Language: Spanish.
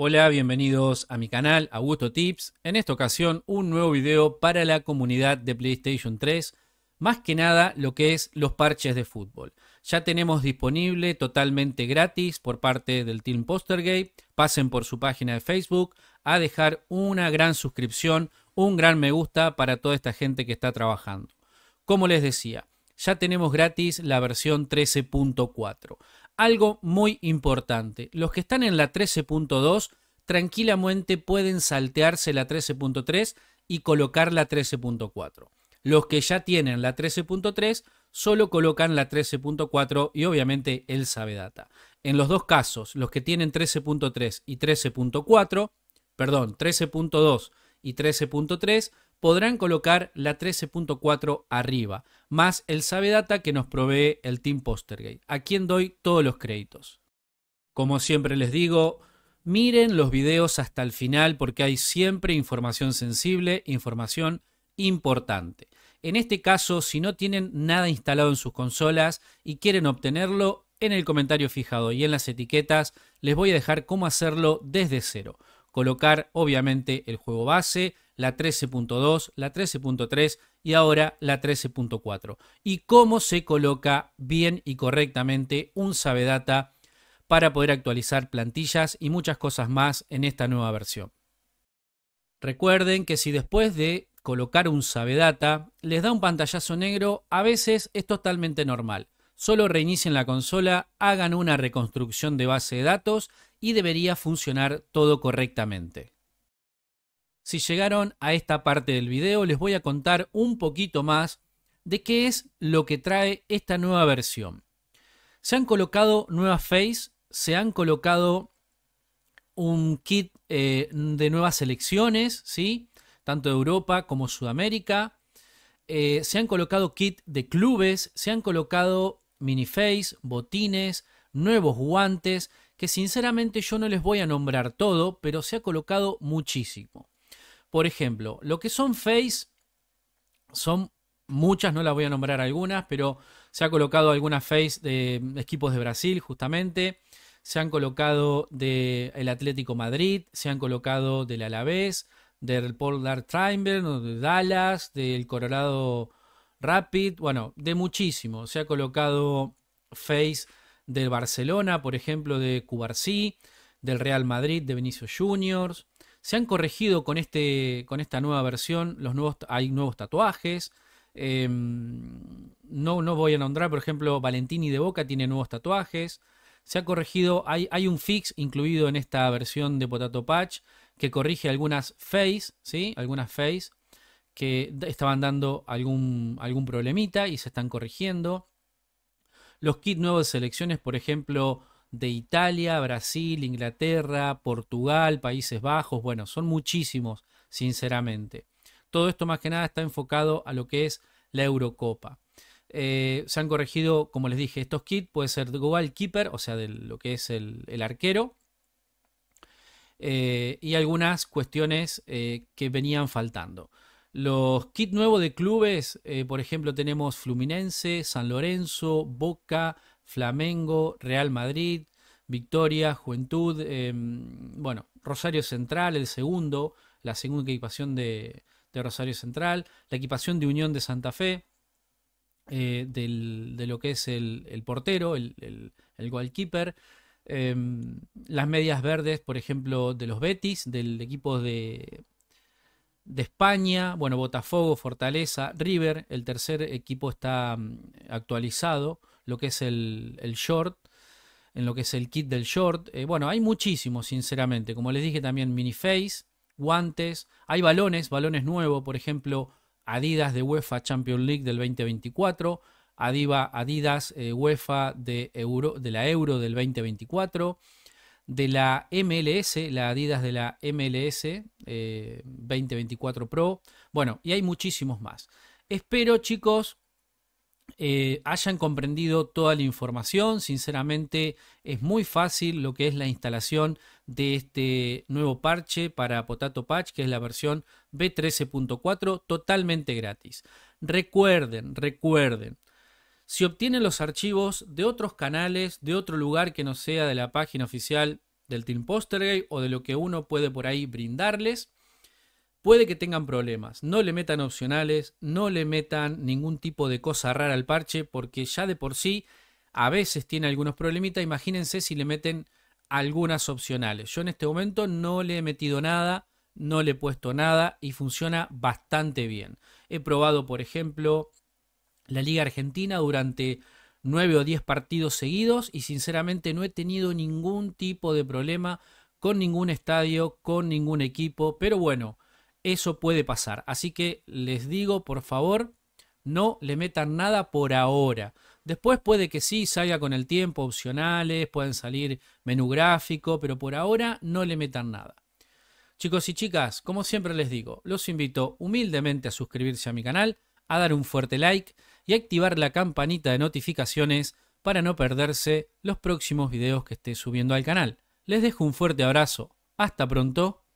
Hola, bienvenidos a mi canal Augusto Tips. En esta ocasión un nuevo video para la comunidad de PlayStation 3. Más que nada lo que es los parches de fútbol. Ya tenemos disponible totalmente gratis por parte del Team Postergate. Pasen por su página de Facebook a dejar una gran suscripción, un gran me gusta para toda esta gente que está trabajando. Como les decía, ya tenemos gratis la versión 13.4 algo muy importante. Los que están en la 13.2 tranquilamente pueden saltearse la 13.3 y colocar la 13.4. Los que ya tienen la 13.3 solo colocan la 13.4 y obviamente el data. En los dos casos, los que tienen 13.3 y 13.4, perdón, 13.2 y 13.3, podrán colocar la 13.4 arriba, más el data que nos provee el Team Postergate, a quien doy todos los créditos. Como siempre les digo, miren los videos hasta el final porque hay siempre información sensible, información importante. En este caso, si no tienen nada instalado en sus consolas y quieren obtenerlo, en el comentario fijado y en las etiquetas les voy a dejar cómo hacerlo desde cero colocar obviamente el juego base, la 13.2, la 13.3 y ahora la 13.4. Y cómo se coloca bien y correctamente un Data para poder actualizar plantillas y muchas cosas más en esta nueva versión. Recuerden que si después de colocar un Data les da un pantallazo negro, a veces es totalmente normal. Solo reinicien la consola, hagan una reconstrucción de base de datos y debería funcionar todo correctamente. Si llegaron a esta parte del video les voy a contar un poquito más de qué es lo que trae esta nueva versión. Se han colocado nuevas face, se han colocado un kit eh, de nuevas selecciones, ¿sí? tanto de Europa como Sudamérica. Eh, se han colocado kit de clubes, se han colocado Mini Face, botines, nuevos guantes, que sinceramente yo no les voy a nombrar todo, pero se ha colocado muchísimo. Por ejemplo, lo que son face son muchas, no las voy a nombrar algunas, pero se ha colocado algunas face de equipos de Brasil justamente, se han colocado del Atlético Madrid, se han colocado del Alavés, del Dark Trimble, de Dallas, del Colorado Rapid, bueno, de muchísimo. Se ha colocado Face del Barcelona, por ejemplo, de Cubarsí, del Real Madrid, de Vinicio Juniors. Se han corregido con, este, con esta nueva versión, los nuevos, hay nuevos tatuajes. Em, no, no voy a nombrar, por ejemplo, Valentini de Boca tiene nuevos tatuajes. Se ha corregido, hay, hay un fix incluido en esta versión de Potato Patch que corrige algunas face, ¿sí? Algunas face que estaban dando algún, algún problemita y se están corrigiendo. Los kits nuevos de selecciones, por ejemplo, de Italia, Brasil, Inglaterra, Portugal, Países Bajos, bueno, son muchísimos, sinceramente. Todo esto más que nada está enfocado a lo que es la Eurocopa. Eh, se han corregido, como les dije, estos kits, puede ser de Keeper, o sea, de lo que es el, arquero, eh, y algunas cuestiones eh, que venían faltando. Los kits nuevos de clubes, eh, por ejemplo, tenemos Fluminense, San Lorenzo, Boca, Flamengo, Real Madrid, Victoria, Juventud, em, bueno, Rosario Central, el segundo, la segunda equipación de, Rosario Central, la equipación de Unión de Santa Fe, eh, de lo que es el, portero, el, el, goalkeeper, em, las medias verdes, por ejemplo, de los Betis, del equipo de, de España, bueno, Botafogo, Fortaleza, River, el tercer equipo está mm, actualizado, lo que es el, short, en lo que es el kit del short. Eh, bueno, hay muchísimos, sinceramente, como les dije también, miniface, guantes, hay balones, balones nuevos, por ejemplo, Adidas de UEFA Champions League del 2024, Adiva, Adidas eh, UEFA de, Euro, de la Euro del 2024, de la MLS, la Adidas de la MLS 2024 eh, Pro. Bueno, y hay muchísimos más. Espero, chicos, eh, hayan comprendido toda la información. Sinceramente, es muy fácil lo que es la instalación de este nuevo parche para Potato Patch, que es la versión B13.4, totalmente gratis. Recuerden, recuerden. Si obtienen los archivos de otros canales, de otro lugar que no sea de la página oficial del Team Postergate o de lo que uno puede por ahí brindarles, puede que tengan problemas. No le metan opcionales, no le metan ningún tipo de cosa rara al parche, porque ya de por sí a veces tiene algunos problemitas. Imagínense si le meten algunas opcionales. Yo en este momento no le he metido nada, no le he puesto nada y funciona bastante bien. He probado, por ejemplo, la Liga Argentina durante 9 o 10 partidos seguidos y sinceramente no he tenido ningún tipo de problema con ningún estadio, con ningún equipo, pero bueno, eso puede pasar. Así que les digo, por favor, no le metan nada por ahora. Después puede que sí salga con el tiempo, opcionales, pueden salir menú gráfico, pero por ahora no le metan nada. Chicos y chicas, como siempre les digo, los invito humildemente a suscribirse a mi canal a dar un fuerte like y activar la campanita de notificaciones para no perderse los próximos videos que esté subiendo al canal. Les dejo un fuerte abrazo. Hasta pronto